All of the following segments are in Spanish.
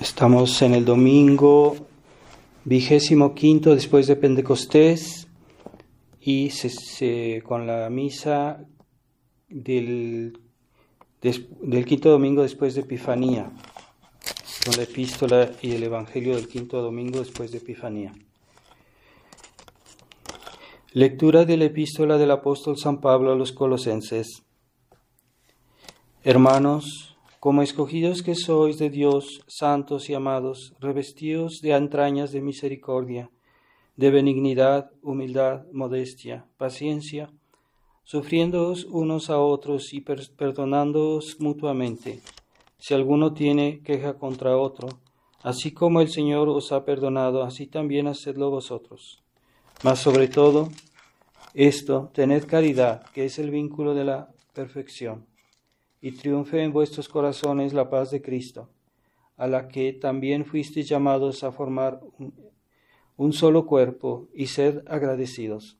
Estamos en el domingo vigésimo quinto después de Pentecostés y con la misa del, del quinto domingo después de Epifanía, con la epístola y el Evangelio del quinto domingo después de Epifanía. Lectura de la epístola del apóstol San Pablo a los colosenses. Hermanos, como escogidos que sois de Dios, santos y amados, revestidos de entrañas de misericordia, de benignidad, humildad, modestia, paciencia, sufriéndoos unos a otros y perdonándoos mutuamente, si alguno tiene queja contra otro, así como el Señor os ha perdonado, así también hacedlo vosotros. Mas sobre todo, esto, tened caridad, que es el vínculo de la perfección y triunfe en vuestros corazones la paz de Cristo, a la que también fuisteis llamados a formar un solo cuerpo y sed agradecidos.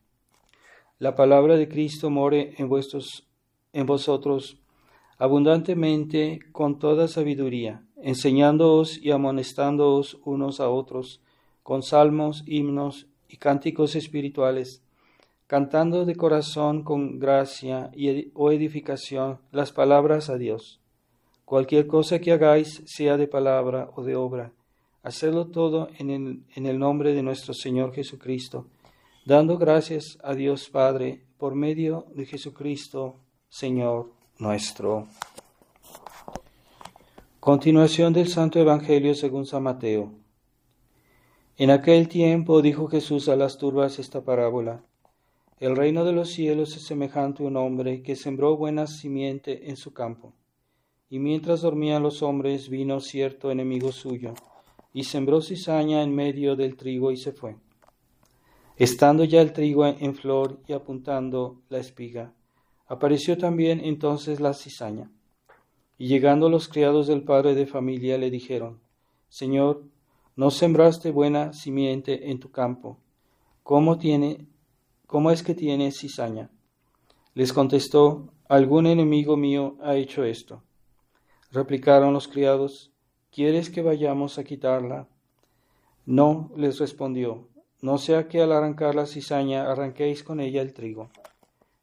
La palabra de Cristo more en vuestros en vosotros abundantemente con toda sabiduría, enseñándoos y amonestándoos unos a otros con salmos, himnos y cánticos espirituales cantando de corazón con gracia y o edificación las palabras a Dios. Cualquier cosa que hagáis, sea de palabra o de obra, hacedlo todo en el, en el nombre de nuestro Señor Jesucristo, dando gracias a Dios Padre por medio de Jesucristo, Señor nuestro. Continuación del Santo Evangelio según San Mateo. En aquel tiempo dijo Jesús a las turbas esta parábola. El reino de los cielos es semejante a un hombre que sembró buena simiente en su campo. Y mientras dormían los hombres, vino cierto enemigo suyo, y sembró cizaña en medio del trigo y se fue. Estando ya el trigo en flor y apuntando la espiga, apareció también entonces la cizaña. Y llegando los criados del padre de familia le dijeron, Señor, no sembraste buena simiente en tu campo. ¿Cómo tiene ¿cómo es que tienes cizaña? Les contestó, algún enemigo mío ha hecho esto. Replicaron los criados, ¿quieres que vayamos a quitarla? No, les respondió, no sea que al arrancar la cizaña arranquéis con ella el trigo.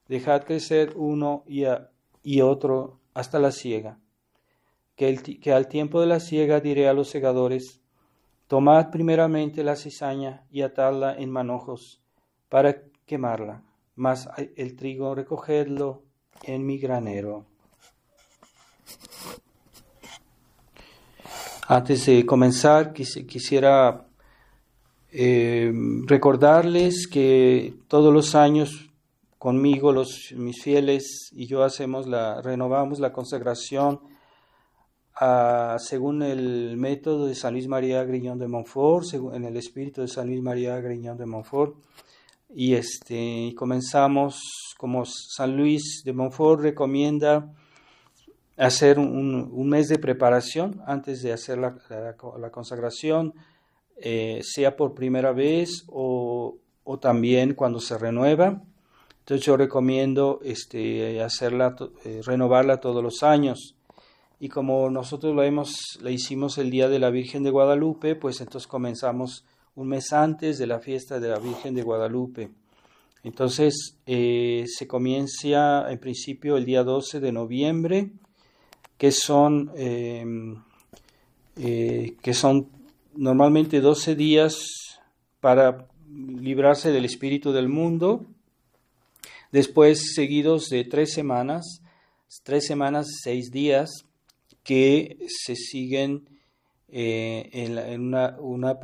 Dejad crecer uno y, otro hasta la siega. Que, que al tiempo de la siega diré a los segadores, tomad primeramente la cizaña y atadla en manojos, para quemarla, más el trigo recogerlo en mi granero. Antes de comenzar, quisiera em, recordarles que todos los años conmigo, los, mis fieles y yo hacemos la, renovamos la consagración ah, según el método de San Luis María Griñón de Montfort, en el espíritu de San Luis María Griñón de Montfort. Y este, comenzamos como San Luis de Montfort recomienda hacer un, mes de preparación antes de hacer la, la, consagración, eh, sea por primera vez o, o, también cuando se renueva. Entonces yo recomiendo este, hacerla, eh, renovarla todos los años y como nosotros lo hemos, le hicimos el día de la Virgen de Guadalupe, pues entonces comenzamos un mes antes de la fiesta de la Virgen de Guadalupe. Entonces eh, se comienza en principio el día 12 de noviembre, que son, em, eh, que son normalmente 12 días para librarse del espíritu del mundo, después seguidos de tres semanas, tres semanas, seis días, que se siguen eh, en, una, una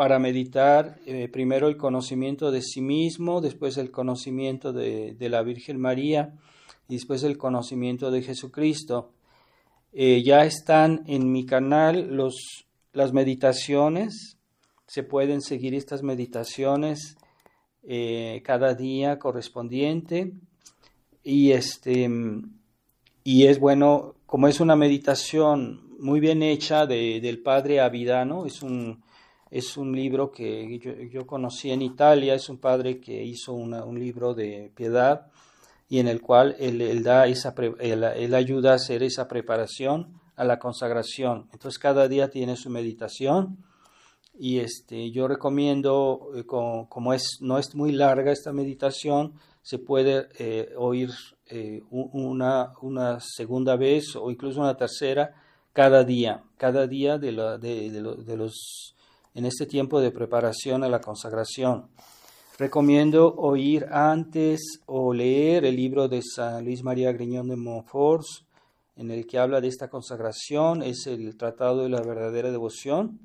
para meditar eh, primero el conocimiento de sí mismo, después el conocimiento de, la Virgen María y después el conocimiento de Jesucristo. Eh, ya están en mi canal los, las meditaciones, se pueden seguir estas meditaciones eh, cada día correspondiente y este y es bueno como es una meditación muy bien hecha del padre Avidano es un es un libro que yo, conocí en Italia, es un padre que hizo un libro de piedad y en el cual él, da esa ayuda a hacer esa preparación a la consagración. Entonces cada día tiene su meditación y este, yo recomiendo, eh, como, es, no es muy larga esta meditación, se puede eh, oír eh, una, una segunda vez o incluso una tercera cada día, cada día de, la, de los en este tiempo de preparación a la consagración. Recomiendo oír antes o leer el libro de San Luis María Griñón de Montfort, en el que habla de esta consagración, es el Tratado de la Verdadera Devoción.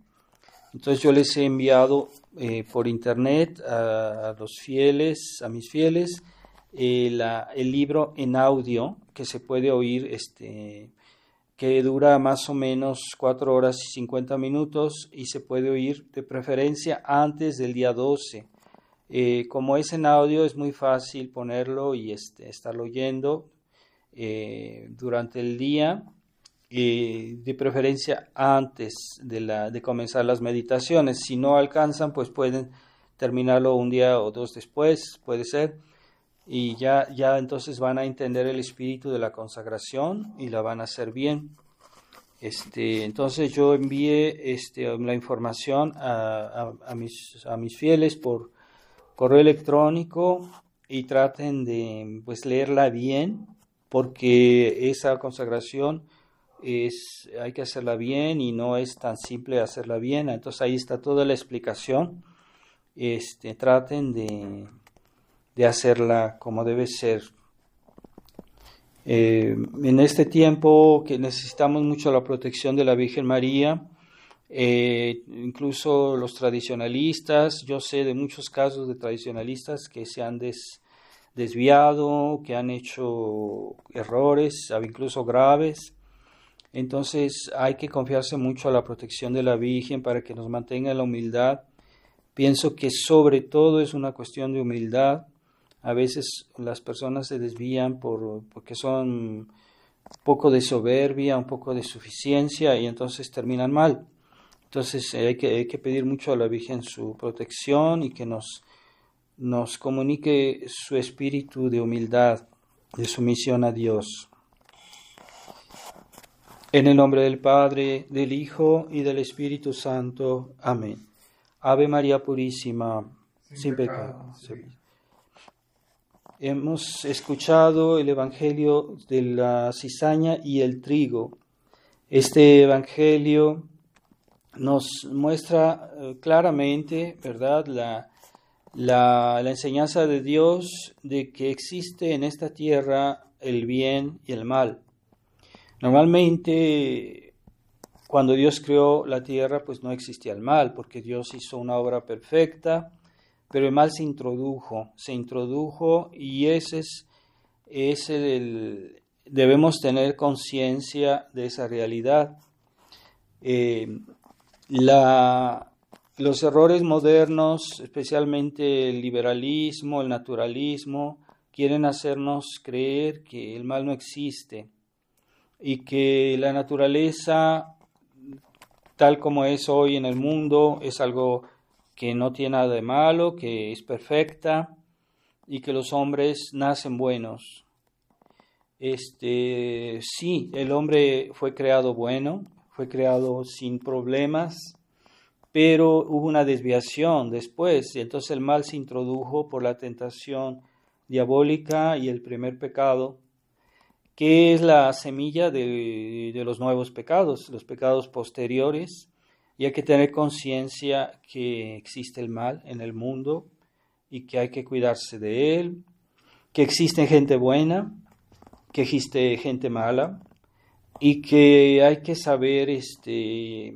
Entonces yo les he enviado eh, por internet a, los fieles, a mis fieles, eh, el libro en audio que se puede oír este, que dura más o menos 4 horas y 50 minutos y se puede oír de preferencia antes del día 12. Eh, como es en audio es muy fácil ponerlo y este, estarlo oyendo eh, durante el día, eh, de preferencia antes de, de comenzar las meditaciones. Si no alcanzan, pues pueden terminarlo un día o dos después, puede ser y ya, ya entonces van a entender el espíritu de la consagración y la van a hacer bien. Este, entonces yo envié este, la información a, a, mis, a mis fieles por correo electrónico y traten de pues, leerla bien porque esa consagración es, hay que hacerla bien y no es tan simple hacerla bien. Entonces ahí está toda la explicación. Este, traten de de hacerla como debe ser. Eh, en este tiempo que necesitamos mucho la protección de la Virgen María, eh, incluso los tradicionalistas, yo sé de muchos casos de tradicionalistas que se han des, desviado, que han hecho errores, incluso graves. Entonces hay que confiarse mucho a la protección de la Virgen para que nos mantenga la humildad. Pienso que sobre todo es una cuestión de humildad, a veces las personas se desvían por, porque son un poco de soberbia, un poco de suficiencia y entonces terminan mal. Entonces eh, hay que, pedir mucho a la Virgen su protección y que nos, nos comunique su espíritu de humildad, de sumisión a Dios. En el nombre del Padre, del Hijo y del Espíritu Santo. Amén. Ave María Purísima, sin, pecado. Hemos escuchado el Evangelio de la cizaña y el trigo. Este Evangelio nos muestra eh, claramente, ¿verdad?, la, la, enseñanza de Dios de que existe en esta tierra el bien y el mal. Normalmente, cuando Dios creó la tierra, pues no existía el mal, porque Dios hizo una obra perfecta pero el mal se introdujo, se introdujo y ese es, el, debemos tener conciencia de esa realidad. Eh, los errores modernos, especialmente el liberalismo, el naturalismo, quieren hacernos creer que el mal no existe y que la naturaleza tal como es hoy en el mundo es algo que no tiene nada de malo, que es perfecta y que los hombres nacen buenos. Este, sí, el hombre fue creado bueno, fue creado sin problemas, pero hubo una desviación después, y entonces el mal se introdujo por la tentación diabólica y el primer pecado, que es la semilla de, de los nuevos pecados, los pecados posteriores, y hay que tener conciencia que existe el mal en el mundo y que hay que cuidarse de él, que existe gente buena, que existe gente mala y que hay que saber este,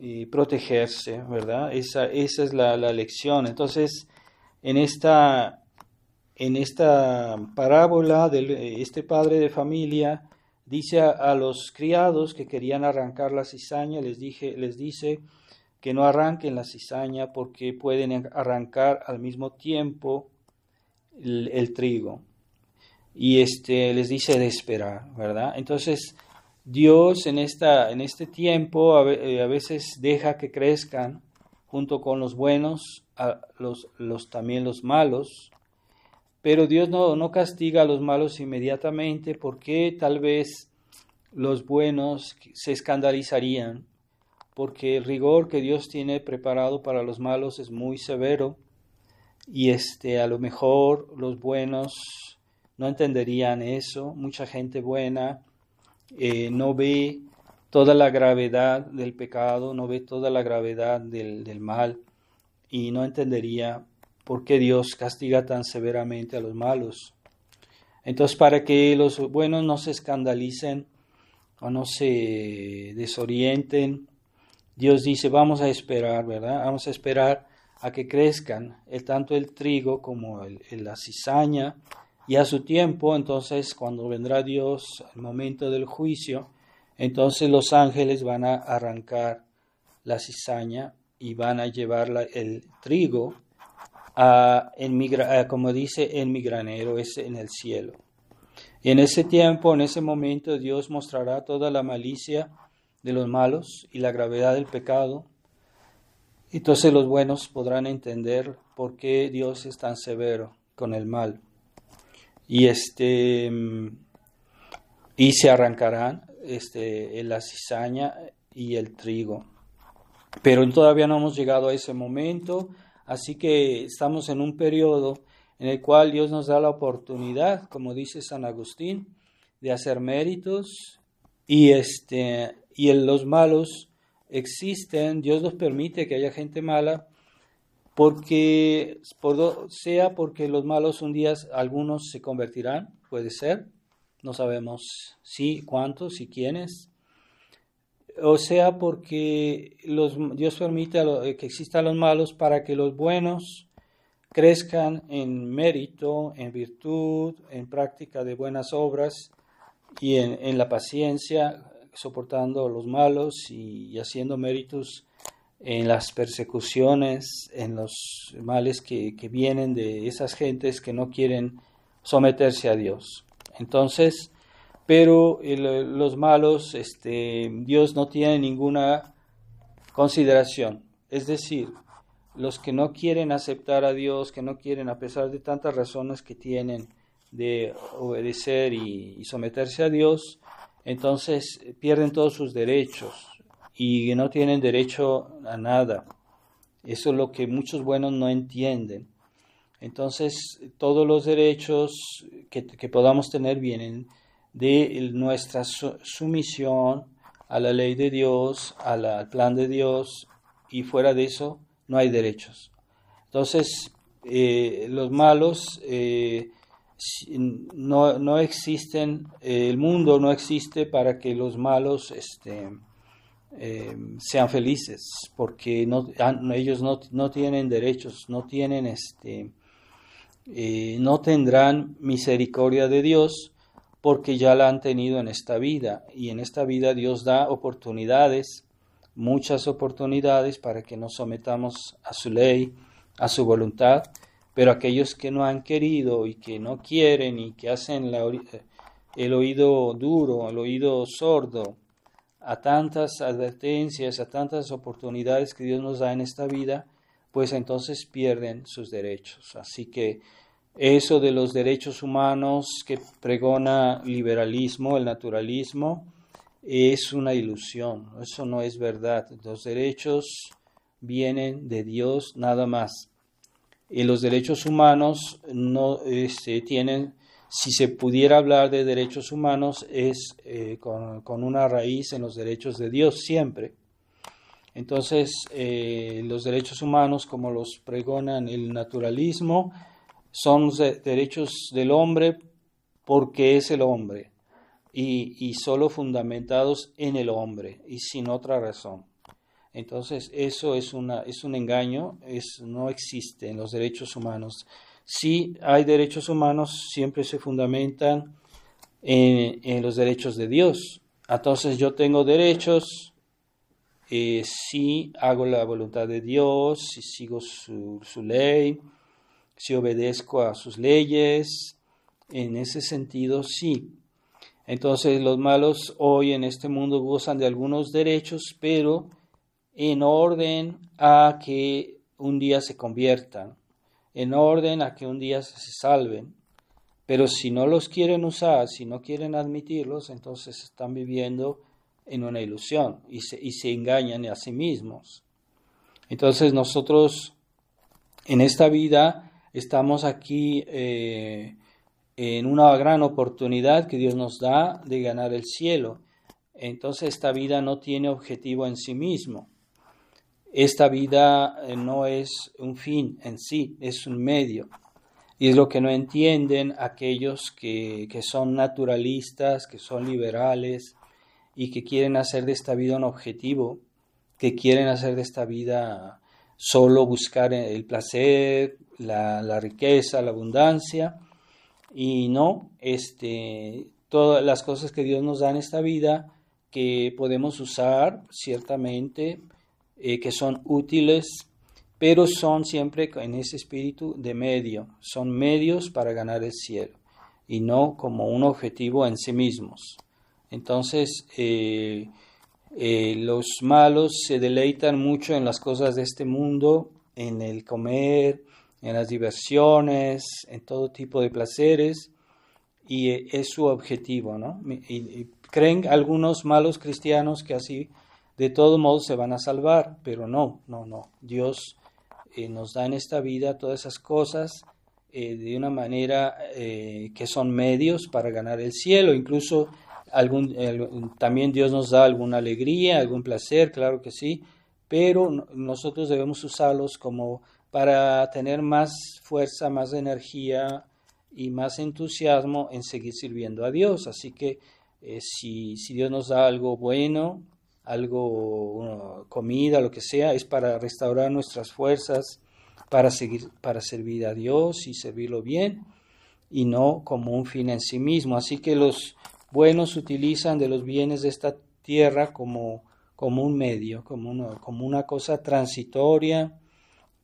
y protegerse, ¿verdad? Esa, es la, lección. Entonces, en esta, en esta parábola de este padre de familia, Dice a, los criados que querían arrancar la cizaña, les, dije, les dice que no arranquen la cizaña porque pueden arrancar al mismo tiempo el, trigo. Y este, les dice de esperar, ¿verdad? Entonces, Dios en, esta, en este tiempo a, eh, veces deja que crezcan junto con los buenos, a los, los, también los malos, pero Dios no, no castiga a los malos inmediatamente porque tal vez los buenos se escandalizarían, porque el rigor que Dios tiene preparado para los malos es muy severo y este a lo mejor los buenos no entenderían eso, mucha gente buena eh, no ve toda la gravedad del pecado, no ve toda la gravedad del, del mal y no entendería ¿Por qué Dios castiga tan severamente a los malos? Entonces, para que los buenos no se escandalicen o no se desorienten, Dios dice, vamos a esperar, ¿verdad? Vamos a esperar a que crezcan eh, tanto el trigo como la cizaña y a su tiempo, entonces cuando vendrá Dios al momento del juicio, entonces los ángeles van a arrancar la cizaña y van a llevar el trigo en como dice en mi granero, es en el cielo. en ese tiempo, en ese momento, Dios mostrará toda la malicia de los malos y la gravedad del pecado. Entonces los buenos podrán entender por qué Dios es tan severo con el mal. Y este mm, y se arrancarán este, la cizaña y el trigo. Pero todavía no hemos llegado a ese momento. Así que estamos en un periodo en el cual Dios nos da la oportunidad, como dice San Agustín, de hacer méritos y, este, y en los malos existen, Dios nos permite que haya gente mala, porque sea porque los malos un día algunos se convertirán, puede ser, no sabemos si, cuántos y quiénes, o sea porque los, Dios permite eh, que existan los malos para que los buenos crezcan en mérito, en virtud, en práctica de buenas obras y en, la paciencia, soportando a los malos y, haciendo méritos en las persecuciones, en los males que vienen de esas gentes que no quieren someterse a Dios. Entonces, pero eh, los malos, este, Dios no tiene ninguna consideración. Es decir, los que no quieren aceptar a Dios, que no quieren, a pesar de tantas razones que tienen de obedecer y, someterse a Dios, entonces eh, pierden todos sus derechos y no tienen derecho a nada. Eso es lo que muchos buenos no entienden. Entonces, todos los derechos que, que podamos tener vienen de nuestra sumisión a la ley de Dios, al plan de Dios, y fuera de eso no hay derechos. Entonces, eh, los malos eh, no, existen, eh, el mundo no existe para que los malos este, sean felices, porque no, ellos no, no, tienen derechos, no tienen este, no tendrán misericordia de Dios porque ya la han tenido en esta vida y en esta vida Dios da oportunidades, muchas oportunidades para que nos sometamos a su ley, a su voluntad, pero aquellos que no han querido y que no quieren y que hacen el oído duro, el oído sordo, a tantas advertencias, a tantas oportunidades que Dios nos da en esta vida, pues entonces pierden sus derechos. Así que eso de los derechos humanos que pregona liberalismo, el naturalismo, es una ilusión, eso no es verdad. Los derechos vienen de Dios nada más. Y los derechos humanos no este, tienen, si se pudiera hablar de derechos humanos, es eh, con, una raíz en los derechos de Dios siempre. Entonces, eh, los derechos humanos, como los pregonan el naturalismo, son derechos del hombre porque es el hombre y, y solo fundamentados en el hombre y sin otra razón. Entonces eso es, una, es un engaño, es, no existe en los derechos humanos. Si hay derechos humanos, siempre se fundamentan en, los derechos de Dios. Entonces yo tengo derechos eh, si hago la voluntad de Dios, si sigo su, su ley, si obedezco a sus leyes, en ese sentido sí. Entonces los malos hoy en este mundo gozan de algunos derechos, pero en orden a que un día se conviertan, en orden a que un día se salven. Pero si no los quieren usar, si no quieren admitirlos, entonces están viviendo en una ilusión y se, y se engañan a sí mismos. Entonces nosotros en esta vida Estamos aquí eh, en una gran oportunidad que Dios nos da de ganar el cielo. Entonces esta vida no tiene objetivo en sí mismo. Esta vida eh, no es un fin en sí, es un medio. Y es lo que no entienden aquellos que, que son naturalistas, que son liberales y que quieren hacer de esta vida un objetivo, que quieren hacer de esta vida solo buscar el placer, la, riqueza, la abundancia, y no, este, todas las cosas que Dios nos da en esta vida que podemos usar ciertamente, eh, que son útiles, pero son siempre en ese espíritu de medio, son medios para ganar el cielo y no como un objetivo en sí mismos. Entonces, eh, eh, los malos se deleitan mucho en las cosas de este mundo, en el comer, en las diversiones, en todo tipo de placeres, y e, es su objetivo, ¿no? Y, creen algunos malos cristianos que así de todo modo se van a salvar, pero no, no, no. Dios eh, nos da en esta vida todas esas cosas eh, de una manera eh, que son medios para ganar el cielo, incluso algún, también Dios nos da alguna alegría, algún placer, claro que sí, pero nosotros debemos usarlos como para tener más fuerza, más energía y más entusiasmo en seguir sirviendo a Dios. Así que eh, si, Dios nos da algo bueno, algo, uh, comida, lo que sea, es para restaurar nuestras fuerzas, para, seguir, para servir a Dios y servirlo bien y no como un fin en sí mismo. Así que los buenos utilizan de los bienes de esta tierra como, como un medio, como como una cosa transitoria,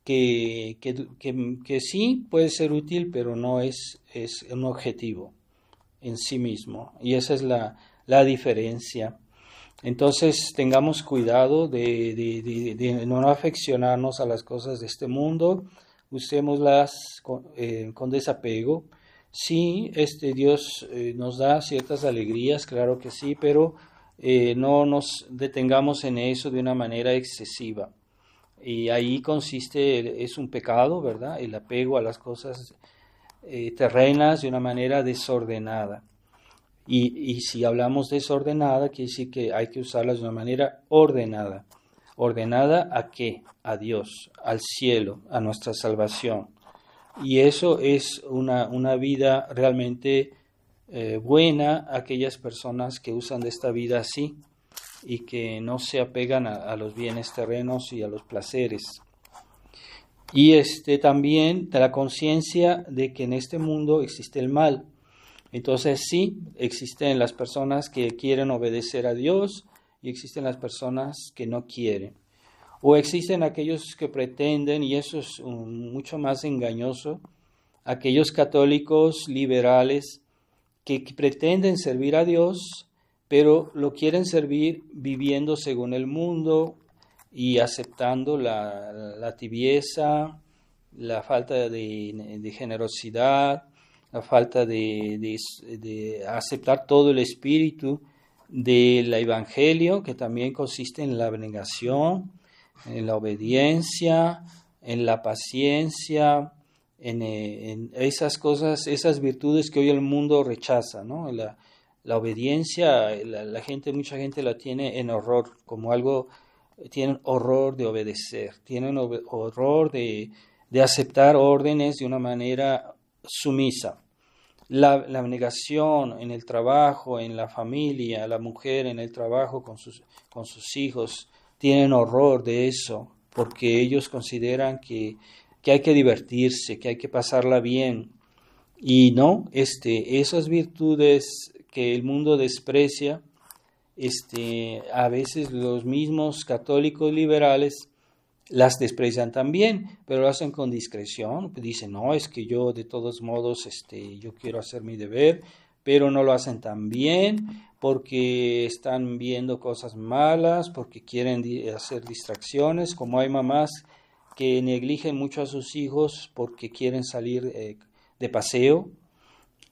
que, que, sí puede ser útil, pero no es, es un objetivo en sí mismo. Y esa es la, diferencia. Entonces tengamos cuidado de, no afeccionarnos a las cosas de este mundo, usémoslas con, eh, con desapego. Sí, este Dios eh, nos da ciertas alegrías, claro que sí, pero eh, no nos detengamos en eso de una manera excesiva. Y ahí consiste, es un pecado, ¿verdad? El apego a las cosas eh, terrenas de una manera desordenada. Y, si hablamos desordenada, quiere decir que hay que usarlas de una manera ordenada. ¿Ordenada a qué? A Dios, al cielo, a nuestra salvación. Y eso es una, una vida realmente eh, buena aquellas personas que usan de esta vida así, y que no se apegan a, los bienes terrenos y a los placeres. Y este, también de la conciencia de que en este mundo existe el mal. Entonces sí, existen las personas que quieren obedecer a Dios y existen las personas que no quieren. O existen aquellos que pretenden, y eso es mucho más engañoso, aquellos católicos liberales que pretenden servir a Dios pero lo quieren servir viviendo según el mundo y aceptando la, tibieza, la falta de, generosidad, la falta de, aceptar todo el espíritu del Evangelio, que también consiste en la abnegación, en la obediencia, en la paciencia, en, eh, esas cosas, esas virtudes que hoy el mundo rechaza, ¿no? La, la obediencia, la, gente, mucha gente la tiene en horror, como algo, tienen horror de obedecer, tienen horror de, aceptar órdenes de una manera sumisa. La, negación en el trabajo, en la familia, la mujer en el trabajo con sus, con sus hijos, tienen horror de eso, porque ellos consideran que, hay que divertirse, que hay que pasarla bien. Y no, este, esas virtudes que el mundo desprecia, este, a veces los mismos católicos liberales las desprecian también, pero lo hacen con discreción, dicen, no, es que yo de todos modos, este, yo quiero hacer mi deber, pero no lo hacen tan bien porque están viendo cosas malas, porque quieren hacer distracciones, como hay mamás que negligen mucho a sus hijos porque quieren salir eh, de paseo,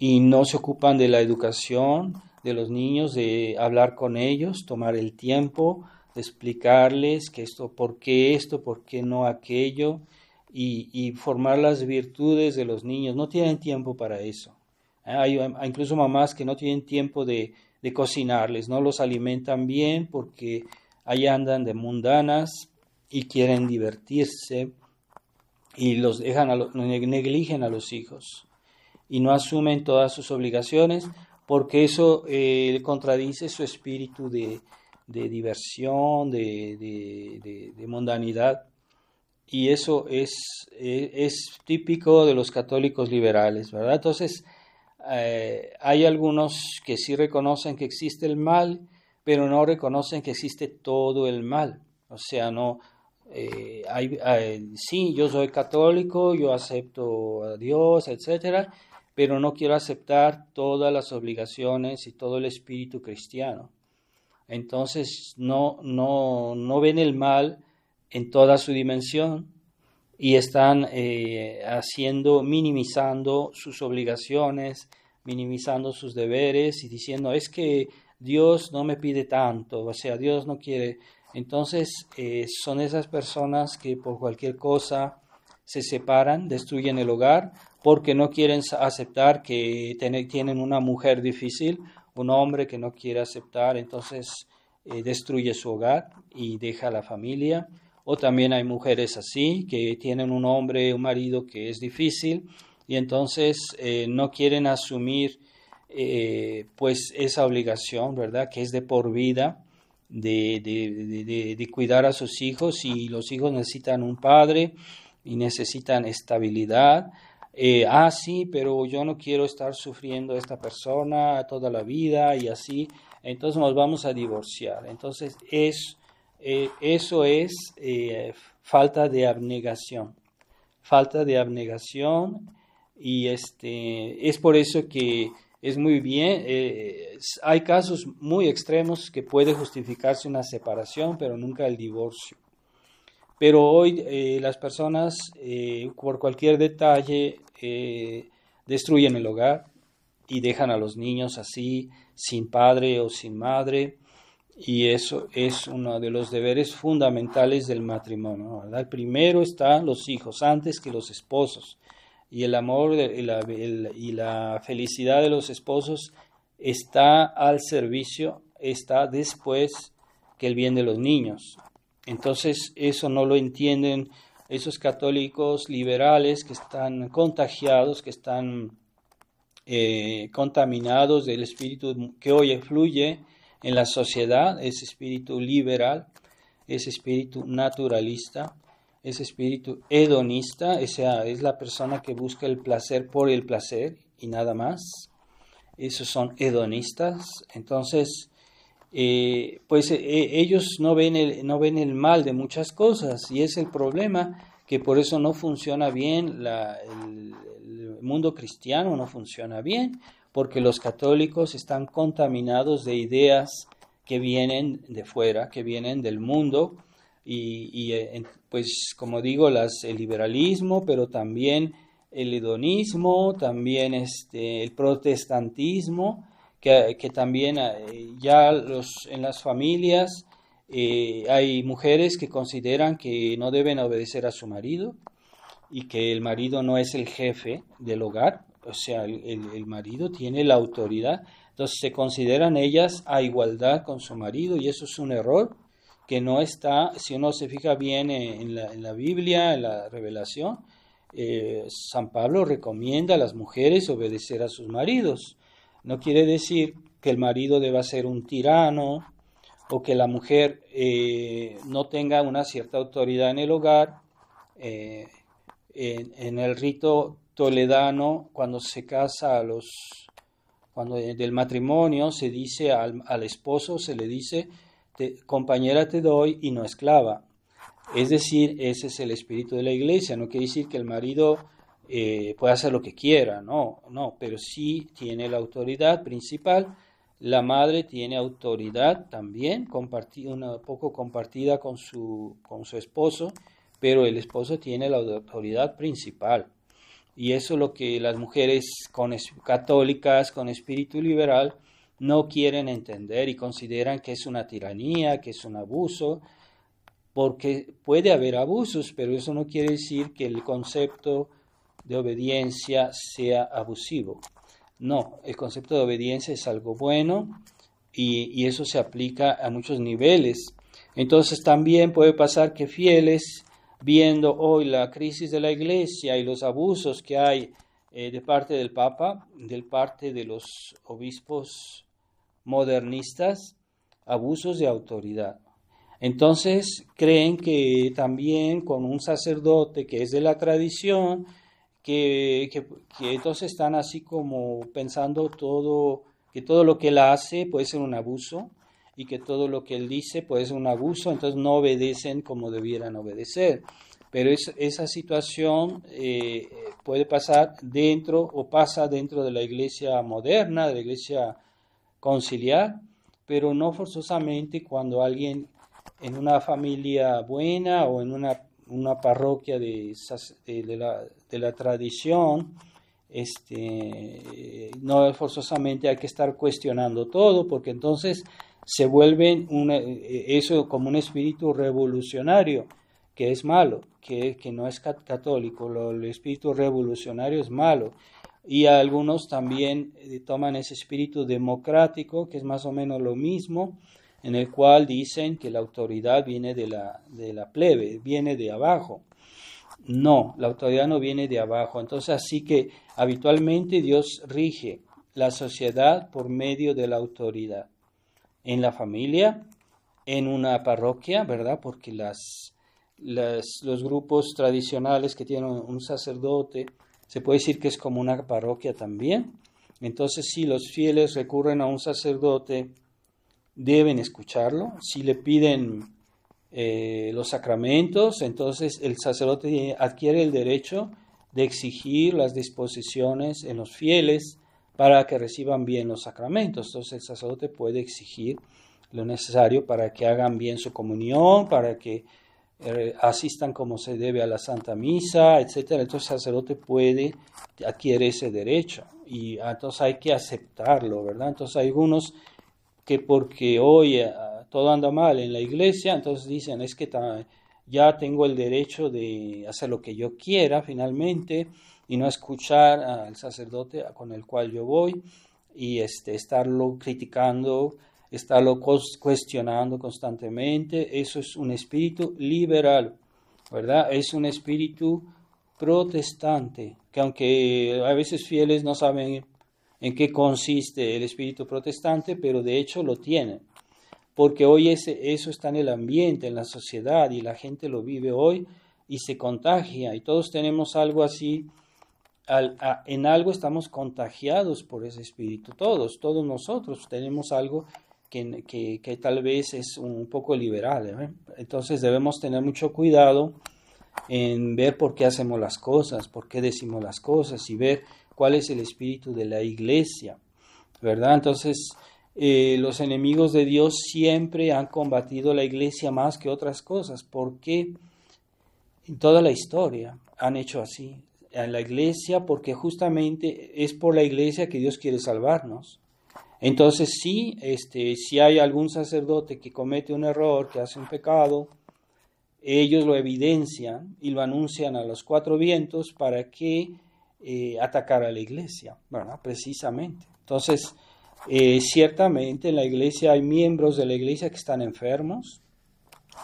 y no se ocupan de la educación de los niños, de hablar con ellos, tomar el tiempo, de explicarles que esto, por qué esto, por qué no aquello, y, formar las virtudes de los niños. No tienen tiempo para eso. Hay, incluso mamás que no tienen tiempo de, de cocinarles, no los alimentan bien porque ahí andan de mundanas y quieren divertirse y los dejan a los, negligen a los hijos y no asumen todas sus obligaciones porque eso eh, contradice su espíritu de, diversión, de, de, mundanidad. Y eso es, e, es, típico de los católicos liberales, ¿verdad? Entonces, eh, hay algunos que sí reconocen que existe el mal, pero no reconocen que existe todo el mal. O sea, no, eh, sí, yo soy católico, yo acepto a Dios, etcétera, pero no quiero aceptar todas las obligaciones y todo el espíritu cristiano. Entonces no, no, no ven el mal en toda su dimensión y están eh, haciendo, minimizando sus obligaciones, minimizando sus deberes y diciendo es que Dios no me pide tanto, o sea, Dios no quiere. Entonces eh, son esas personas que por cualquier cosa se separan, destruyen el hogar porque no quieren aceptar que tienen una mujer difícil, un hombre que no quiere aceptar, entonces eh, destruye su hogar y deja la familia. O también hay mujeres así, que tienen un hombre, un marido que es difícil y entonces eh, no quieren asumir eh, pues esa obligación, ¿verdad? Que es de por vida. De, de, cuidar a sus hijos y los hijos necesitan un padre y necesitan estabilidad eh, ah, sí, pero yo no quiero estar sufriendo a esta persona toda la vida y así, entonces nos vamos a divorciar. Entonces es, eh, eso es eh, falta de abnegación, falta de abnegación y este, es por eso que es muy bien, eh, hay casos muy extremos que puede justificarse una separación, pero nunca el divorcio. Pero hoy eh, las personas, eh, por cualquier detalle, eh, destruyen el hogar y dejan a los niños así, sin padre o sin madre. Y eso es uno de los deberes fundamentales del matrimonio, Primero están los hijos, antes que los esposos. Y el amor y la felicidad de los esposos está al servicio, está después que el bien de los niños. Entonces eso no lo entienden esos católicos liberales que están contagiados, que están eh, contaminados del espíritu que hoy fluye en la sociedad, ese espíritu liberal, ese espíritu naturalista, ese espíritu hedonista, esa es la persona que busca el placer por el placer y nada más. Esos son hedonistas. Entonces, eh, pues eh, ellos no ven, el, no ven el mal de muchas cosas y es el problema que por eso no funciona bien, el, mundo cristiano no funciona bien, porque los católicos están contaminados de ideas que vienen de fuera, que vienen del mundo, y, eh, pues como digo, las, el liberalismo, pero también el hedonismo, también este, el protestantismo, que, también eh, ya en las familias eh, hay mujeres que consideran que no deben obedecer a su marido y que el marido no es el jefe del hogar, o sea, el, marido tiene la autoridad, entonces se consideran ellas a igualdad con su marido y eso es un error que no está, si uno se fija bien en la, Biblia, en la revelación, eh, San Pablo recomienda a las mujeres obedecer a sus maridos. No quiere decir que el marido deba ser un tirano o que la mujer eh, no tenga una cierta autoridad en el hogar. Eh, en, el rito toledano, cuando se casa a los, cuando del matrimonio se dice al, esposo, se le dice, compañera te doy y no esclava. Es decir, ese es el espíritu de la iglesia. No quiere decir que el marido eh, puede hacer lo que quiera, no, no, pero sí tiene la autoridad principal. La madre tiene autoridad también, un poco compartida con su, con su esposo, pero el esposo tiene la autoridad principal. Y eso es lo que las mujeres con católicas, con espíritu liberal, no quieren entender y consideran que es una tiranía, que es un abuso, porque puede haber abusos, pero eso no quiere decir que el concepto de obediencia sea abusivo. No, el concepto de obediencia es algo bueno y, eso se aplica a muchos niveles. Entonces también puede pasar que fieles, viendo hoy la crisis de la iglesia y los abusos que hay eh, de parte del Papa, de parte de los obispos modernistas, abusos de autoridad. Entonces creen que también con un sacerdote que es de la tradición, que, entonces están así como pensando todo, que todo lo que él hace puede ser un abuso y que todo lo que él dice puede ser un abuso, entonces no obedecen como debieran obedecer. Pero esa situación eh, puede pasar dentro o pasa dentro de la iglesia moderna, de la iglesia conciliar, pero no forzosamente cuando alguien en una familia buena o en una, una parroquia de, eh, de, la, de la tradición, este, no forzosamente hay que estar cuestionando todo, porque entonces se vuelve eso como un espíritu revolucionario, que es malo, que, no es católico, el espíritu revolucionario es malo. Y algunos también eh, toman ese espíritu democrático, que es más o menos lo mismo, en el cual dicen que la autoridad viene de la, de la plebe, viene de abajo. No, la autoridad no viene de abajo. Entonces, así que habitualmente Dios rige la sociedad por medio de la autoridad. En la familia, en una parroquia, ¿verdad? Porque las, los grupos tradicionales que tienen un sacerdote, se puede decir que es como una parroquia también. Entonces, si los fieles recurren a un sacerdote, deben escucharlo. Si le piden eh, los sacramentos, entonces el sacerdote adquiere el derecho de exigir las disposiciones en los fieles para que reciban bien los sacramentos. Entonces el sacerdote puede exigir lo necesario para que hagan bien su comunión, para que eh, asistan como se debe a la Santa Misa, etc. Entonces el sacerdote puede, adquiere ese derecho y ah, entonces hay que aceptarlo, ¿verdad? Entonces hay algunos que porque hoy ah, todo anda mal en la iglesia, entonces dicen, es que ya tengo el derecho de hacer lo que yo quiera finalmente y no escuchar al sacerdote con el cual yo voy y este, estarlo criticando, estarlo cuestionando constantemente. Eso es un espíritu liberal, ¿verdad? Es un espíritu protestante, que aunque a veces fieles no saben en qué consiste el espíritu protestante, pero de hecho lo tienen porque hoy ese, eso está en el ambiente, en la sociedad, y la gente lo vive hoy y se contagia, y todos tenemos algo así, en algo estamos contagiados por ese espíritu, todos, todos nosotros tenemos algo que, tal vez es un poco liberal, ¿eh? entonces debemos tener mucho cuidado en ver por qué hacemos las cosas, por qué decimos las cosas y ver cuál es el espíritu de la iglesia, ¿verdad? Entonces, eh, los enemigos de Dios siempre han combatido la iglesia más que otras cosas. porque En toda la historia han hecho así. A la iglesia, porque justamente es por la iglesia que Dios quiere salvarnos. Entonces, sí, este, si hay algún sacerdote que comete un error, que hace un pecado, ellos lo evidencian y lo anuncian a los cuatro vientos para que eh, a la iglesia, ¿verdad? Precisamente. Entonces, eh, ciertamente en la iglesia hay miembros de la iglesia que están enfermos,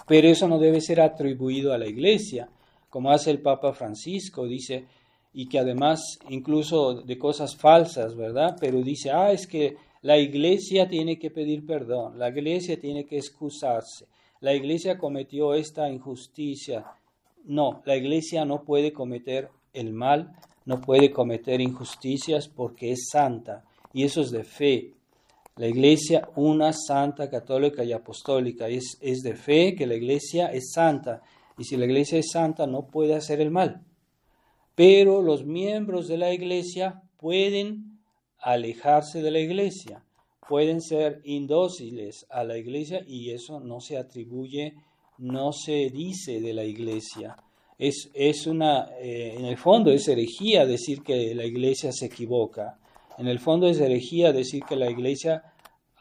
pero eso no debe ser atribuido a la iglesia, como hace el Papa Francisco, dice, y que además incluso de cosas falsas, ¿verdad? Pero dice, ah, es que la iglesia tiene que pedir perdón, la iglesia tiene que excusarse, la iglesia cometió esta injusticia. No, la iglesia no puede cometer el mal, no puede cometer injusticias porque es santa y eso es de fe. La iglesia, una santa, católica y apostólica, es, de fe que la iglesia es santa. Y si la iglesia es santa, no puede hacer el mal. Pero los miembros de la iglesia pueden alejarse de la iglesia, pueden ser indóciles a la iglesia y eso no se atribuye, no se dice de la iglesia. Es, una, eh, en el fondo es herejía decir que la iglesia se equivoca. En el fondo es herejía decir que la iglesia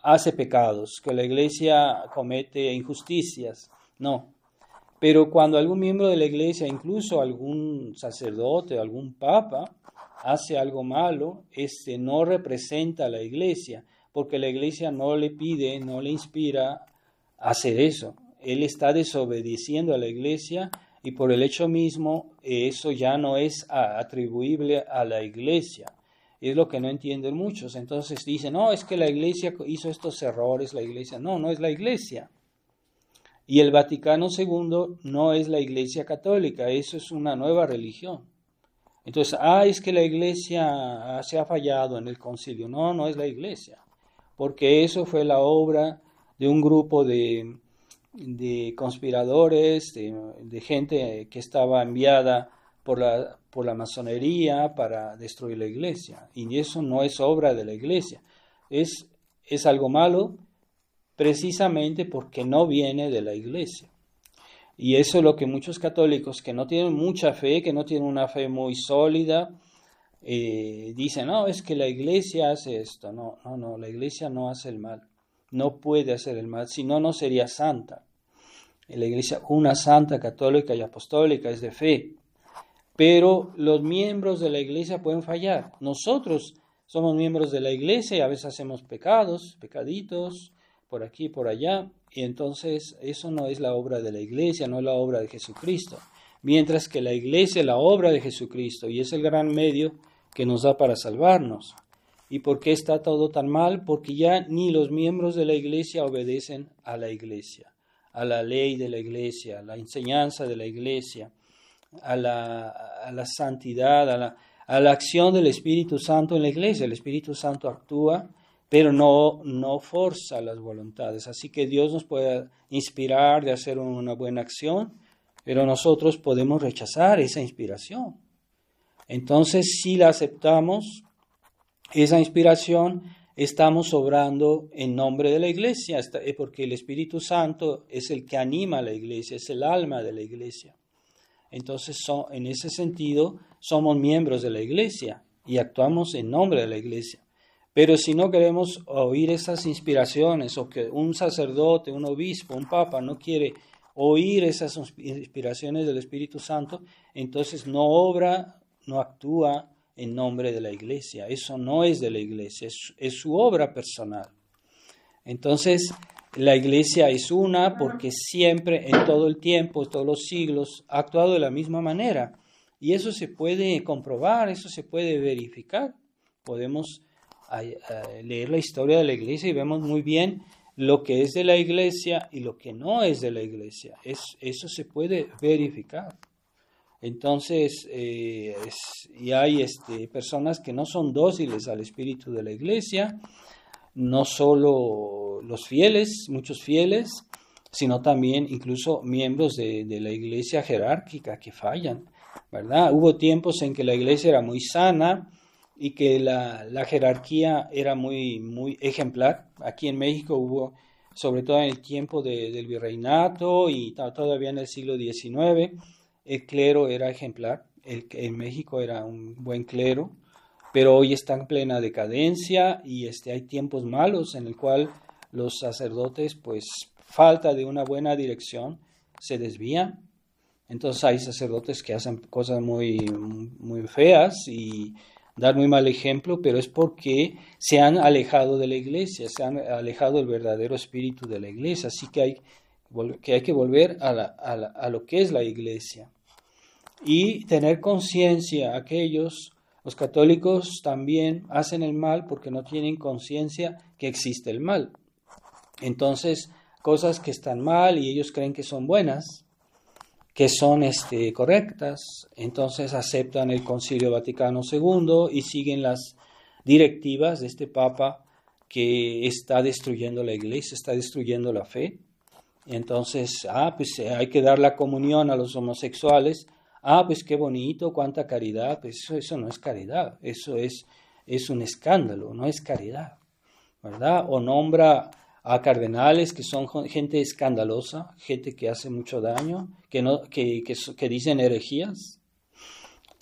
hace pecados, que la iglesia comete injusticias. No. Pero cuando algún miembro de la iglesia, incluso algún sacerdote, algún papa, hace algo malo, este no representa a la iglesia, porque la iglesia no le pide, no le inspira a hacer eso. Él está desobedeciendo a la iglesia y por el hecho mismo eso ya no es atribuible a la iglesia. Es lo que no entienden muchos. Entonces dicen, no, es que la iglesia hizo estos errores, la iglesia. No, no es la iglesia. Y el Vaticano II no es la iglesia católica, eso es una nueva religión. Entonces, ah, es que la iglesia se ha fallado en el concilio. No, no es la iglesia, porque eso fue la obra de un grupo de, conspiradores, de, de, gente que estaba enviada por la, por la masonería para destruir la iglesia. Y eso no es obra de la iglesia. Es, es algo malo precisamente porque no viene de la iglesia. Y eso es lo que muchos católicos que no tienen mucha fe, que no tienen una fe muy sólida, eh, dicen, no, es que la iglesia hace esto. No, no, no, la iglesia no hace el mal. No puede hacer el mal, si no, no sería santa. la iglesia, una santa católica y apostólica es de fe pero los miembros de la iglesia pueden fallar. Nosotros somos miembros de la iglesia y a veces hacemos pecados, pecaditos, por aquí, y por allá, y entonces eso no es la obra de la iglesia, no es la obra de Jesucristo. Mientras que la iglesia es la obra de Jesucristo y es el gran medio que nos da para salvarnos. ¿Y por qué está todo tan mal? Porque ya ni los miembros de la iglesia obedecen a la iglesia, a la ley de la iglesia, a la enseñanza de la iglesia a la, santidad, a la, acción del Espíritu Santo en la iglesia. El Espíritu Santo actúa, pero no, no forza las voluntades. Así que Dios nos puede inspirar de hacer una buena acción, pero nosotros podemos rechazar esa inspiración. Entonces, si la aceptamos, esa inspiración, estamos obrando en nombre de la iglesia, eh, porque el Espíritu Santo es el que anima a la iglesia, es el alma de la iglesia entonces en ese sentido somos miembros de la iglesia y actuamos en nombre de la iglesia. Pero si no queremos oír esas inspiraciones o que un sacerdote, un obispo, un papa no quiere oír esas inspiraciones del Espíritu Santo, entonces no obra, no actúa en nombre de la iglesia. Eso no es de la iglesia, es, es su obra personal. Entonces, la iglesia es una porque siempre, en todo el tiempo, todos los siglos, ha actuado de la misma manera. Y eso se puede comprobar, eso se puede verificar. Podemos eh, leer la historia de la iglesia y vemos muy bien lo que es de la iglesia y lo que no es de la iglesia. eso se puede verificar. Entonces, eh, y hay este, personas que no son dóciles al espíritu de la iglesia, no solo los fieles, muchos fieles, sino también incluso miembros de, la iglesia jerárquica que fallan, ¿verdad? Hubo tiempos en que la iglesia era muy sana, y que la, jerarquía era muy, muy ejemplar. Aquí en México hubo, sobre todo en el tiempo del virreinato y todavía en el siglo XIX, el clero era ejemplar. El, en México era un buen clero, pero hoy está en plena decadencia y este, hay tiempos malos en el cual los sacerdotes, pues falta de una buena dirección, se desvían. Entonces hay sacerdotes que hacen cosas muy, muy feas y dan muy mal ejemplo, pero es porque se han alejado de la iglesia, se han alejado del verdadero espíritu de la iglesia. Así que hay que, volver a lo que es la iglesia. Y tener conciencia, aquellos, los católicos también hacen el mal porque no tienen conciencia que existe el mal. Entonces, cosas que están mal y ellos creen que son buenas, que son este, correctas, entonces aceptan el Concilio Vaticano II y siguen las directivas de este Papa que está destruyendo la iglesia, está destruyendo la fe. Entonces, ah, pues eh, hay que dar la comunión a los homosexuales. Ah, pues qué bonito, cuánta caridad. Pues eso, no es caridad, eso es, es un escándalo, no es caridad, ¿verdad? O nombra a cardenales que son gente escandalosa, gente que hace mucho daño, que, no, que, dicen herejías.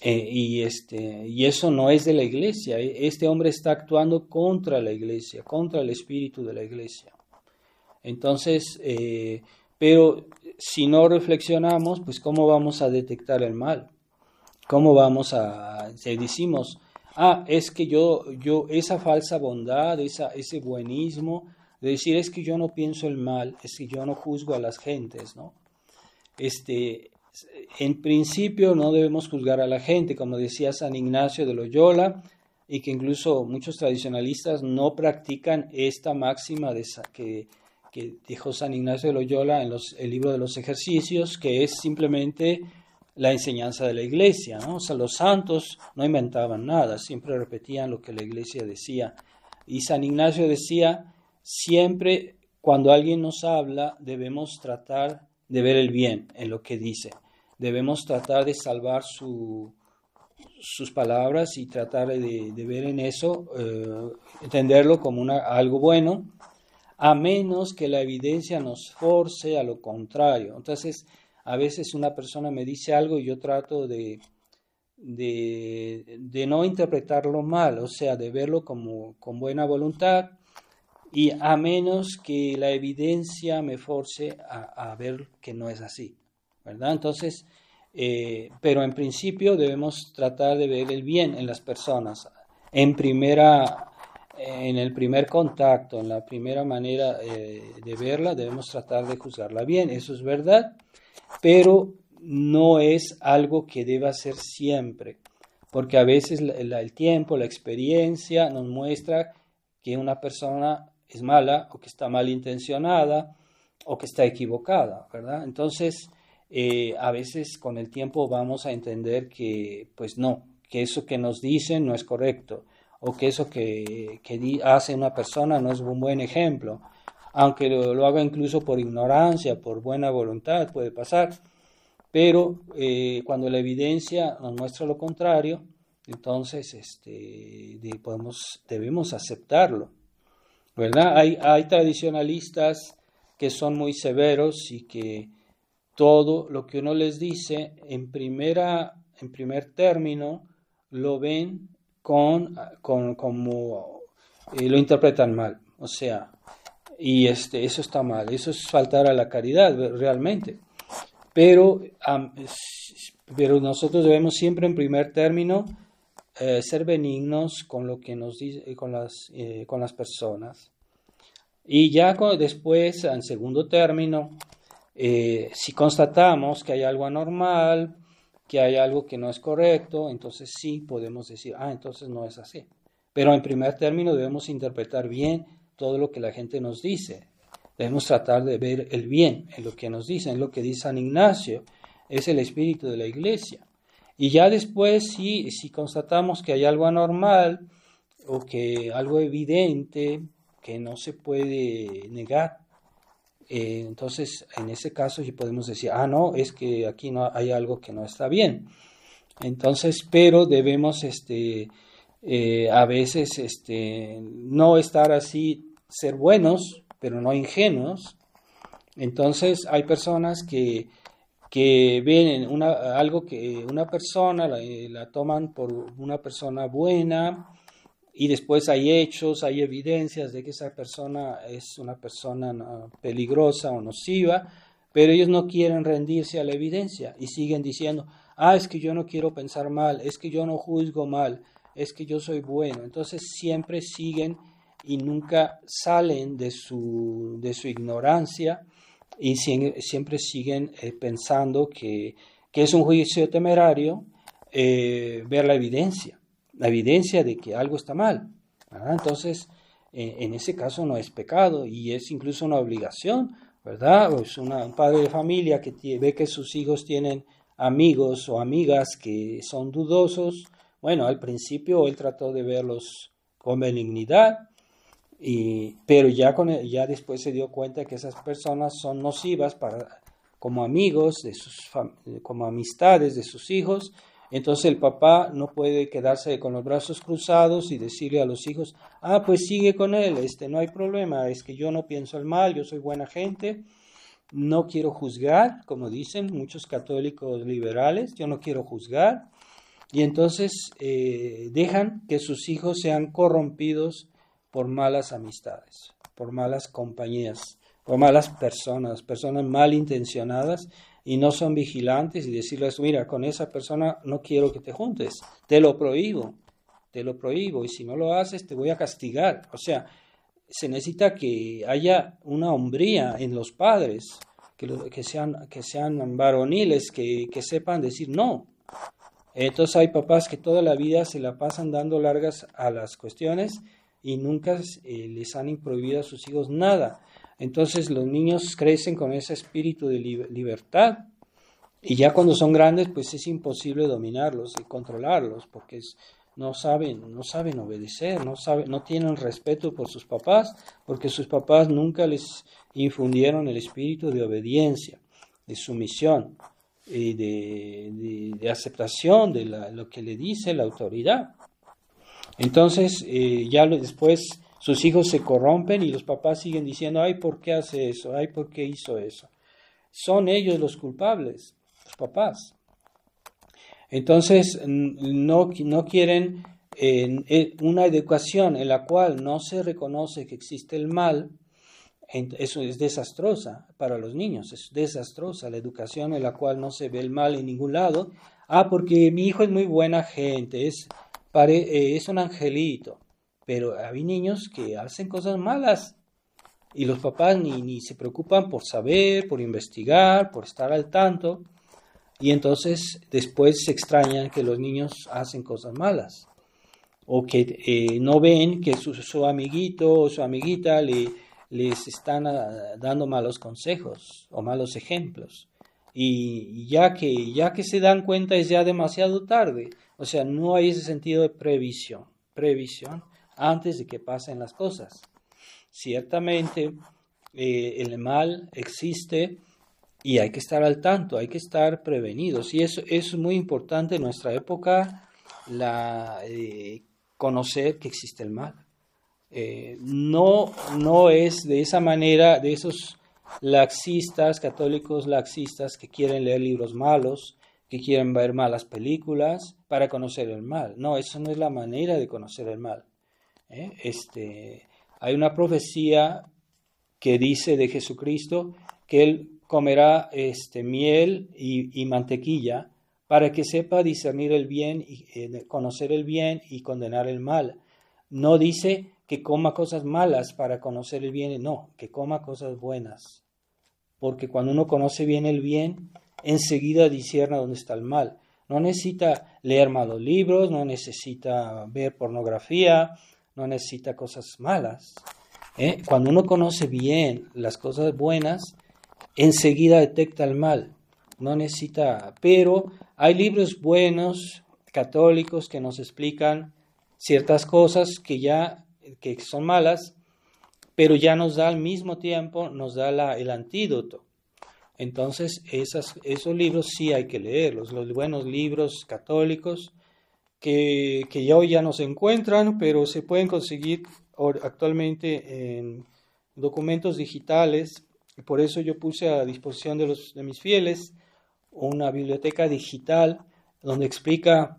Eh, y, este, y eso no es de la iglesia. E, este hombre está actuando contra la iglesia, contra el espíritu de la iglesia. Entonces, eh, pero si no reflexionamos, pues cómo vamos a detectar el mal? ¿Cómo vamos a, si decimos, ah, es que yo, yo, esa falsa bondad, esa, ese buenismo, de decir es que yo no pienso el mal, es que yo no juzgo a las gentes, ¿no? Este, en principio no debemos juzgar a la gente, como decía San Ignacio de Loyola, y que incluso muchos tradicionalistas no practican esta máxima de, que, que, dijo San Ignacio de Loyola en los, el libro de los ejercicios, que es simplemente la enseñanza de la iglesia. O sea, los santos no inventaban nada, siempre repetían lo que la iglesia decía. Y San Ignacio decía, Siempre cuando alguien nos habla, debemos tratar de ver el bien en lo que dice. Debemos tratar de salvar sus palabras y tratar de, ver en eso, eh, entenderlo como algo bueno, a menos que la evidencia nos force a lo contrario. Entonces, a veces una persona me dice algo y yo trato de, no interpretarlo mal, o sea, de verlo como, con buena voluntad y a menos que la evidencia me force a, ver que no es así, ¿verdad? Entonces, eh, pero en principio debemos tratar de ver el bien en las personas, en primera en el primer contacto, en la primera manera eh, de verla, debemos tratar de juzgarla bien, eso es verdad, pero no es algo que deba ser siempre, porque a veces el tiempo, la experiencia nos muestra que una persona es mala o que está mal intencionada o que está equivocada, ¿verdad? Entonces, eh, a veces con el tiempo vamos a entender que, pues no, que eso que nos dicen no es correcto o que eso que, hace una persona no es un buen ejemplo, aunque lo, haga incluso por ignorancia, por buena voluntad, puede pasar, pero eh, cuando la evidencia nos muestra lo contrario, entonces este, debemos aceptarlo. ¿verdad? Hay, tradicionalistas que son muy severos y que todo lo que uno les dice en, primera, en primer término lo ven con, como eh, lo interpretan mal. O sea, y este, eso está mal, eso es faltar a la caridad realmente. Pero, pero nosotros debemos siempre en primer término eh, ser benignos con lo que nos dice, eh, con las, eh, con las personas. Y ya después, en segundo término, si constatamos que hay algo anormal, que hay algo que no es correcto, entonces sí podemos decir, ah, entonces no es así. Pero en primer término debemos interpretar bien todo lo que la gente nos dice. Debemos tratar de ver el bien en lo que nos dicen, lo que dice San Ignacio, es el espíritu de la iglesia. Y ya después, si, si constatamos que hay algo anormal o que algo evidente que no se puede negar, eh, entonces en ese caso sí podemos decir, ah, no, es que aquí no hay algo que no está bien. Entonces, pero debemos este, eh, a veces este, no estar así, ser buenos, pero no ingenuos. Entonces hay personas que que ven algo que una persona, la, eh, la toman por una persona buena, y después hay hechos, hay evidencias de que esa persona es una persona peligrosa o nociva, pero ellos no quieren rendirse a la evidencia y siguen diciendo, ah, es que yo no quiero pensar mal, es que yo no juzgo mal, es que yo soy bueno. Entonces siempre siguen y nunca salen de su, de su ignorancia y siempre siguen eh, pensando que, es un juicio temerario eh, ver la evidencia, la evidencia de que algo está mal. Entonces, eh, en ese caso no es pecado y es incluso una obligación, ¿verdad? Es un padre de familia que ve que sus hijos tienen amigos o amigas que son dudosos. Bueno, al principio él trató de verlos con benignidad, pero ya, e, ya después se dio cuenta que esas personas son nocivas para, como amigos, de sus, como amistades de sus hijos. Entonces el papá no puede quedarse con los brazos cruzados y decirle a los hijos, ah, pues sigue con él, este, no hay problema, es que yo no pienso el mal, yo soy buena gente, no quiero juzgar, como dicen muchos católicos liberales, yo no quiero juzgar. Y entonces eh, dejan que sus hijos sean corrompidos por malas amistades, por malas compañías, por malas personas, personas malintencionadas y no son vigilantes y decirles, mira, con esa persona no quiero que te juntes, te lo prohíbo, te lo prohíbo y si no lo haces te voy a castigar. O sea, se necesita que haya una hombría en los padres, que, que, sean, que sean varoniles, que, que sepan decir no. Entonces hay papás que toda la vida se la pasan dando largas a las cuestiones y nunca eh, les han prohibido a sus hijos nada. Entonces los niños crecen con ese espíritu de libertad y ya cuando son grandes pues es imposible dominarlos y controlarlos porque no saben, no saben obedecer, no saben, no tienen respeto por sus papás porque sus papás nunca les infundieron el espíritu de obediencia, de sumisión y de, aceptación de lo que le dice la autoridad. Entonces, eh, ya después sus hijos se corrompen y los papás siguen diciendo, ay, ¿por qué hace eso? Ay, ¿por qué hizo eso? Son ellos los culpables, los papás. Entonces, no, no quieren eh, una educación en la cual no se reconoce que existe el mal. Eso es desastrosa para los niños, es desastrosa la educación en la cual no se ve el mal en ningún lado. Ah, porque mi hijo es muy buena gente, es, eh, es un angelito, pero hay niños que hacen cosas malas y los papás ni, ni se preocupan por saber, por investigar, por estar al tanto y entonces después se extrañan que los niños hacen cosas malas o que eh, no ven que su, amiguito o su amiguita le, les están ah, dando malos consejos o malos ejemplos. Y ya que, ya que se dan cuenta es ya demasiado tarde o sea, no hay ese sentido de previsión, previsión antes de que pasen las cosas. Ciertamente eh, el mal existe y hay que estar al tanto, hay que estar prevenidos. Y eso, es muy importante en nuestra época, la, eh, conocer que existe el mal. Eh, no, no es de esa manera, de esos laxistas, católicos laxistas que quieren leer libros malos, que quieren ver malas películas para conocer el mal. No, eso no es la manera de conocer el mal. ¿eh? Este, hay una profecía que dice de Jesucristo que él comerá este, miel y, mantequilla para que sepa discernir el bien y eh, conocer el bien y condenar el mal. No dice que coma cosas malas para conocer el bien, no, que coma cosas buenas. Porque cuando uno conoce bien el bien, enseguida disierna dónde está el mal. No necesita leer malos libros, no necesita ver pornografía, no necesita cosas malas. ¿eh? Cuando uno conoce bien las cosas buenas, enseguida detecta el mal. No necesita, pero hay libros buenos, católicos, que nos explican ciertas cosas que ya son malas, pero ya nos da al mismo tiempo, nos da el antídoto. Entonces, esos libros sí hay que leerlos, los buenos libros católicos que, ya hoy ya no se encuentran, pero se pueden conseguir actualmente en documentos digitales. por eso yo puse a disposición de, los, de mis fieles una biblioteca digital donde explica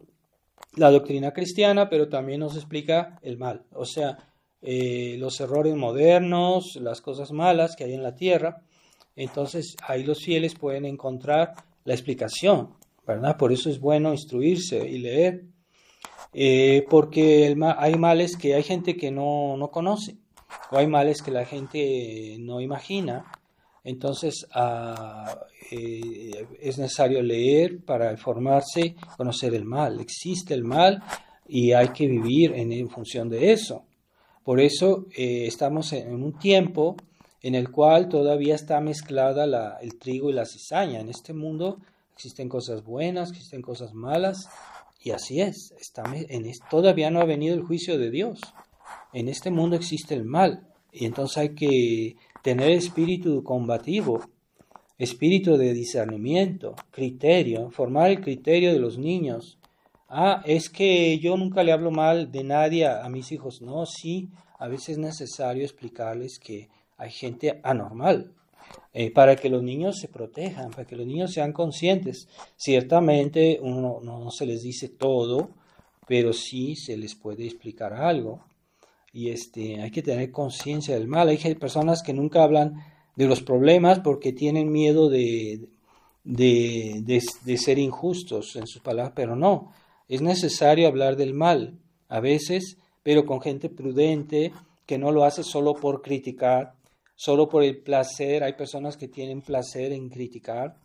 la doctrina cristiana, pero también nos explica el mal, o sea, eh, los errores modernos, las cosas malas que hay en la tierra entonces ahí los fieles pueden encontrar la explicación, ¿verdad? Por eso es bueno instruirse y leer, eh, porque hay males que hay gente que no, conoce, o hay males que la gente no imagina, entonces ah, eh, es necesario leer para formarse conocer el mal, existe el mal y hay que vivir en, función de eso. Por eso eh, estamos en un tiempo en el cual todavía está mezclada el trigo y la cizaña. En este mundo existen cosas buenas, existen cosas malas, y así es, está, en, todavía no ha venido el juicio de Dios. En este mundo existe el mal, y entonces hay que tener espíritu combativo, espíritu de discernimiento, criterio, formar el criterio de los niños. Ah, es que yo nunca le hablo mal de nadie a mis hijos. No, sí, a veces es necesario explicarles que hay gente anormal, eh, para que los niños se protejan, para que los niños sean conscientes. Ciertamente uno no se les dice todo, pero sí se les puede explicar algo. Y este, hay que tener conciencia del mal. Hay personas que nunca hablan de los problemas porque tienen miedo de, de, de ser injustos en sus palabras, pero no, es necesario hablar del mal a veces, pero con gente prudente que no lo hace solo por criticar, solo por el placer. Hay personas que tienen placer en criticar,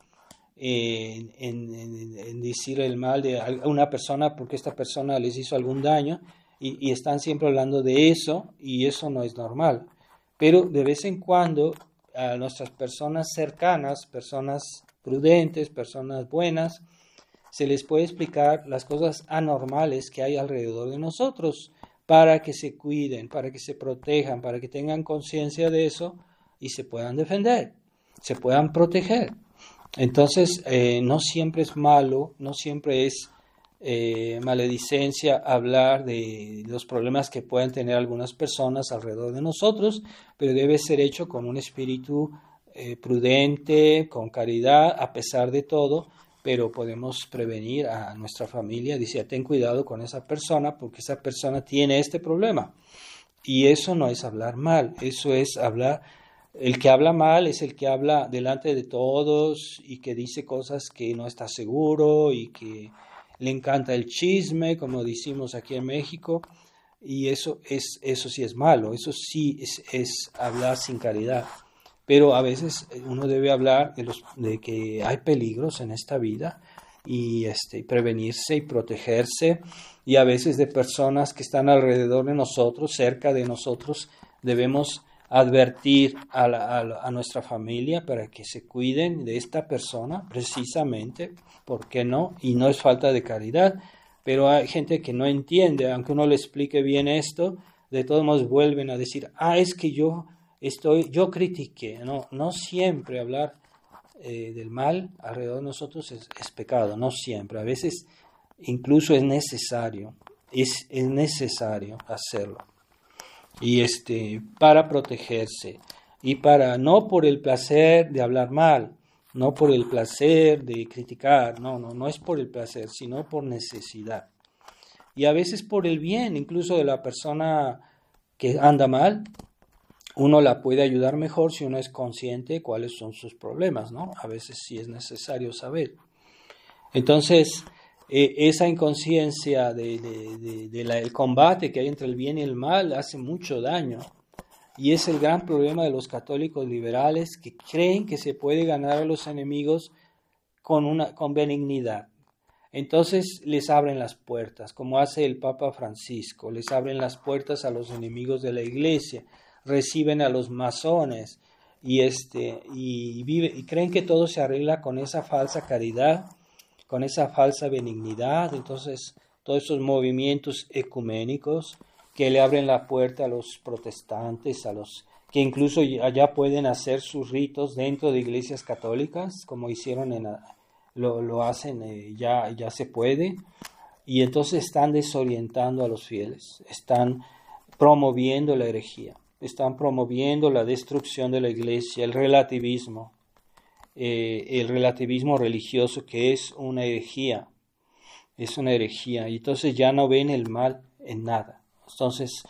en, decir el mal de una persona porque esta persona les hizo algún daño y, y están siempre hablando de eso y eso no es normal. Pero de vez en cuando a nuestras personas cercanas, personas prudentes, personas buenas, se les puede explicar las cosas anormales que hay alrededor de nosotros para que se cuiden, para que se protejan, para que tengan conciencia de eso y se puedan defender, se puedan proteger. Entonces, eh, no siempre es malo, no siempre es eh, maledicencia hablar de los problemas que pueden tener algunas personas alrededor de nosotros, pero debe ser hecho con un espíritu eh, prudente, con caridad, a pesar de todo, pero podemos prevenir a nuestra familia, dice, ten cuidado con esa persona porque esa persona tiene este problema. Y eso no es hablar mal, eso es hablar el que habla mal es el que habla delante de todos y que dice cosas que no está seguro y que le encanta el chisme, como decimos aquí en México, y eso, es, eso sí es malo, eso sí es, hablar sin caridad. Pero a veces uno debe hablar de, los, de que hay peligros en esta vida y este, prevenirse y protegerse, y a veces de personas que están alrededor de nosotros, cerca de nosotros, debemos advertir a, nuestra familia para que se cuiden de esta persona, precisamente, ¿por qué no? Y no es falta de caridad, pero hay gente que no entiende, aunque uno le explique bien esto, de todos modos vuelven a decir, ah, es que yo estoy, yo critiqué, no, no siempre hablar eh, del mal alrededor de nosotros es, pecado, no siempre, a veces incluso es necesario, es necesario hacerlo y este para protegerse y para no por el placer de hablar mal, no por el placer de criticar, no, no, no es por el placer, sino por necesidad. Y a veces por el bien, incluso de la persona que anda mal, uno la puede ayudar mejor si uno es consciente de cuáles son sus problemas, ¿no? A veces sí es necesario saber. Entonces, eh, esa inconsciencia del de, combate que hay entre el bien y el mal hace mucho daño. Y es el gran problema de los católicos liberales que creen que se puede ganar a los enemigos con, una, con benignidad. Entonces les abren las puertas, como hace el Papa Francisco, les abren las puertas a los enemigos de la iglesia, reciben a los masones y, este, y, y creen que todo se arregla con esa falsa caridad con esa falsa benignidad, entonces todos esos movimientos ecuménicos que le abren la puerta a los protestantes, a los que incluso allá pueden hacer sus ritos dentro de iglesias católicas, como hicieron en lo, lo, hacen eh, ya ya se puede y entonces están desorientando a los fieles, están promoviendo la herejía, están promoviendo la destrucción de la iglesia, el relativismo, eh, el relativismo religioso, que es una herejía. Es una herejía. Y entonces ya no ven el mal en nada. Entonces,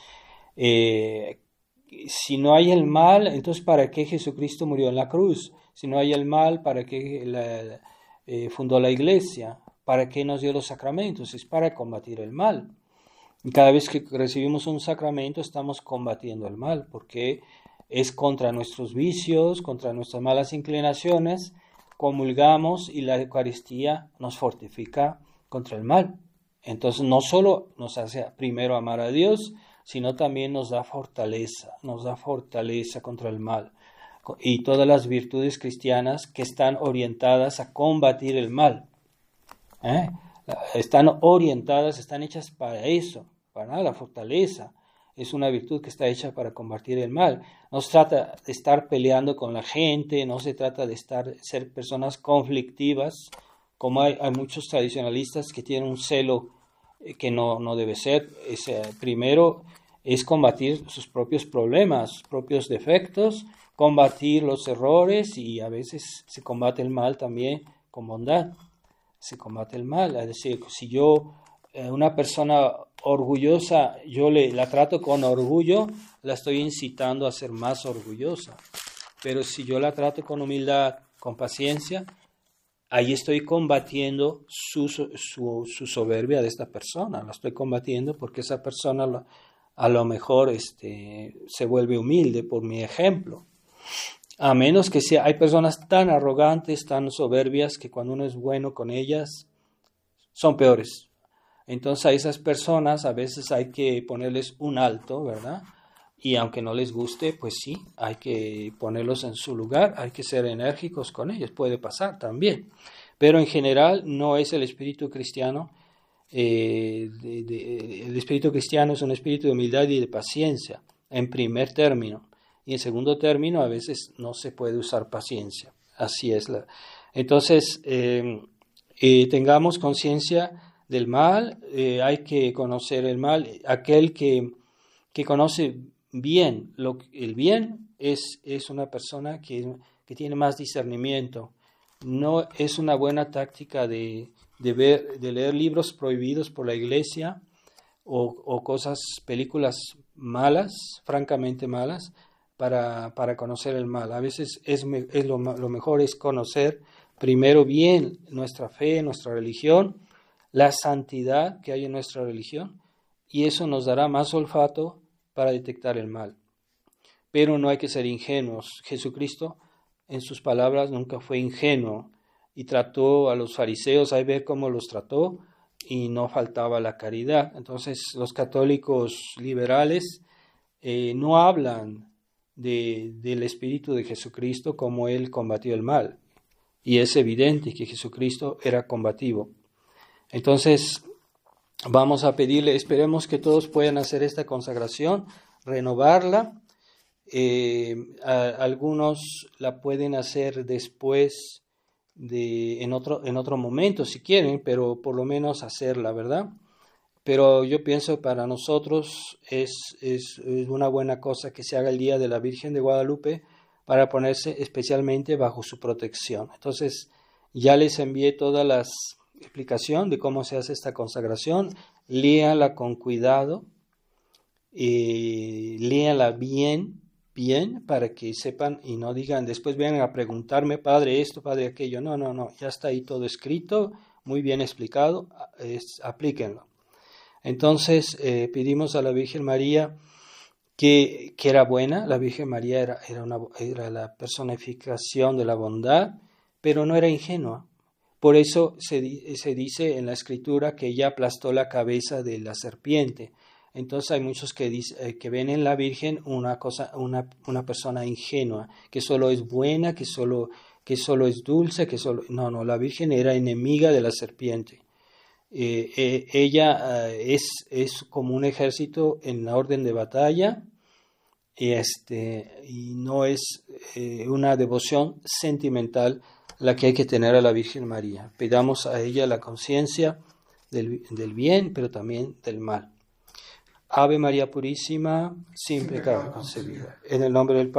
eh, si no hay el mal, entonces ¿para qué Jesucristo murió en la cruz? Si no hay el mal, ¿para qué eh, fundó la iglesia? ¿Para qué nos dio los sacramentos? Es para combatir el mal. Y cada vez que recibimos un sacramento estamos combatiendo el mal, porque es contra nuestros vicios, contra nuestras malas inclinaciones, comulgamos y la Eucaristía nos fortifica contra el mal. Entonces no solo nos hace primero amar a Dios, sino también nos da fortaleza, nos da fortaleza contra el mal y todas las virtudes cristianas que están orientadas a combatir el mal. ¿eh? Están orientadas, están hechas para eso, para la fortaleza, es una virtud que está hecha para combatir el mal. No se trata de estar peleando con la gente, no se trata de estar, ser personas conflictivas, como hay, muchos tradicionalistas que tienen un celo eh, que no, debe ser. Es, primero es combatir sus propios problemas, sus propios defectos, combatir los errores y a veces se combate el mal también con bondad. Se combate el mal, es decir, si yo, eh, una persona orgullosa, yo le, la trato con orgullo, la estoy incitando a ser más orgullosa. Pero si yo la trato con humildad, con paciencia, ahí estoy combatiendo su, su, soberbia de esta persona. La estoy combatiendo porque esa persona a lo mejor este, se vuelve humilde por mi ejemplo. A menos que sea, hay personas tan arrogantes, tan soberbias, que cuando uno es bueno con ellas, son peores. Entonces a esas personas a veces hay que ponerles un alto, ¿verdad? Y aunque no les guste, pues sí, hay que ponerlos en su lugar, hay que ser enérgicos con ellos, puede pasar también. Pero en general no es el espíritu cristiano, eh, el espíritu cristiano es un espíritu de humildad y de paciencia, en primer término. Y en segundo término, a veces no se puede usar paciencia. Así es. La... Entonces, eh, eh, tengamos conciencia del mal, eh, hay que conocer el mal. Aquel que, que conoce bien el bien es, una persona que, tiene más discernimiento. No es una buena táctica de, ver, de leer libros prohibidos por la iglesia o, cosas, películas malas, francamente malas, para, conocer el mal. A veces es, lo, lo mejor es conocer primero bien nuestra fe, nuestra religión, la santidad que hay en nuestra religión y eso nos dará más olfato para detectar el mal. Pero no hay que ser ingenuos. Jesucristo en sus palabras nunca fue ingenuo y trató a los fariseos, hay ver cómo los trató y no faltaba la caridad. Entonces los católicos liberales eh, no hablan del Espíritu de Jesucristo como él combatió el mal. Y es evidente que Jesucristo era combativo. Entonces, vamos a pedirle, esperemos que todos puedan hacer esta consagración, renovarla. Eh, algunos la pueden hacer después de en otro en otro momento si quieren, pero por lo menos hacerla, ¿verdad? Pero yo pienso para nosotros es una buena cosa que se haga el Día de la Virgen de Guadalupe para ponerse especialmente bajo su protección. Entonces, ya les envié todas las explicación de cómo se hace esta consagración. Léala con cuidado, y léala bien, bien, para que sepan y no digan, después vengan a preguntarme, padre esto, padre aquello. No, no, no, ya está ahí todo escrito, muy bien explicado, es, aplíquenlo. Entonces eh, pedimos a la Virgen María que, que, era buena, la Virgen María era, era, una, era la personificación de la bondad, pero no era ingenua. Por eso se, dice en la escritura que ella aplastó la cabeza de la serpiente. Entonces hay muchos que, eh, que ven en la Virgen una, cosa, una, persona ingenua, que solo es buena, que solo, que solo es dulce, que solo... No, no, la Virgen era enemiga de la serpiente. Eh, eh, ella es, es, como un ejército en la orden de batalla este, y no es una devoción sentimental la que hay que tener a la Virgen María. Pidamos a ella la conciencia del, bien, pero también del mal. Ave María Purísima, sin pecado concebida. En el nombre del Padre.